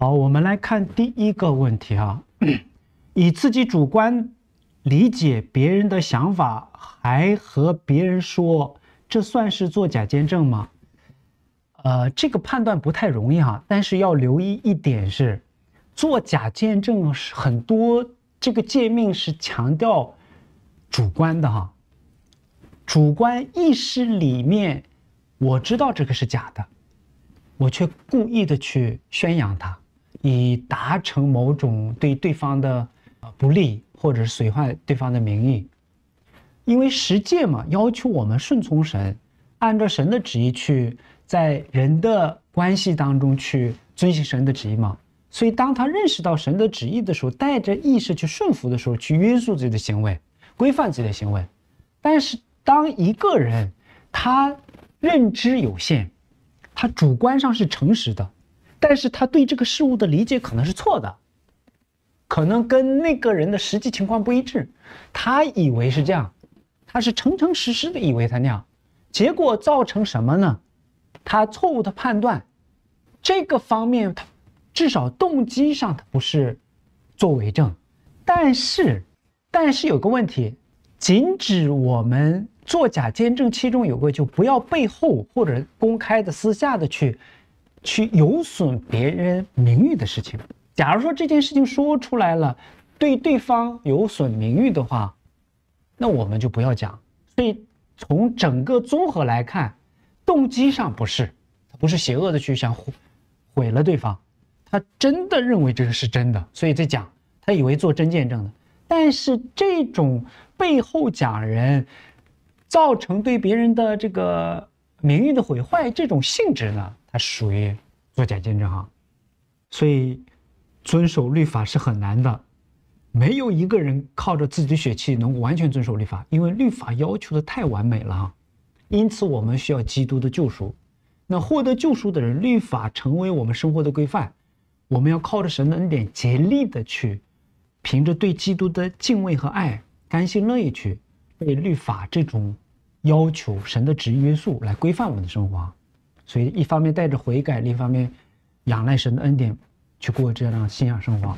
好，我们来看第一个问题哈，以自己主观理解别人的想法，还和别人说，这算是做假见证吗？呃，这个判断不太容易哈。但是要留意一点是，做假见证是很多这个诫命是强调主观的哈，主观意识里面，我知道这个是假的，我却故意的去宣扬它。以达成某种对对方的不利，或者是损坏对方的名誉，因为实践嘛，要求我们顺从神，按照神的旨意去在人的关系当中去遵循神的旨意嘛。所以当他认识到神的旨意的时候，带着意识去顺服的时候，去约束自己的行为，规范自己的行为。但是当一个人他认知有限，他主观上是诚实的。但是他对这个事物的理解可能是错的，可能跟那个人的实际情况不一致。他以为是这样，他是诚诚实实的以为他那样，结果造成什么呢？他错误的判断，这个方面，至少动机上他不是作伪证。但是，但是有个问题，仅止我们作假见证，其中有个就不要背后或者公开的、私下的去。去有损别人名誉的事情，假如说这件事情说出来了，对对方有损名誉的话，那我们就不要讲。所以从整个综合来看，动机上不是，他不是邪恶的去想毁毁了对方，他真的认为这个是真的，所以在讲，他以为做真见证的。但是这种背后讲人，造成对别人的这个。名誉的毁坏，这种性质呢，它属于作假见证哈，所以遵守律法是很难的，没有一个人靠着自己的血气能够完全遵守律法，因为律法要求的太完美了，因此我们需要基督的救赎。那获得救赎的人，律法成为我们生活的规范，我们要靠着神的恩典，竭力的去，凭着对基督的敬畏和爱，甘心乐意去被律法这种。要求神的旨意约束来规范我们的生活，所以一方面带着悔改，另一方面仰赖神的恩典去过这样的信仰生活。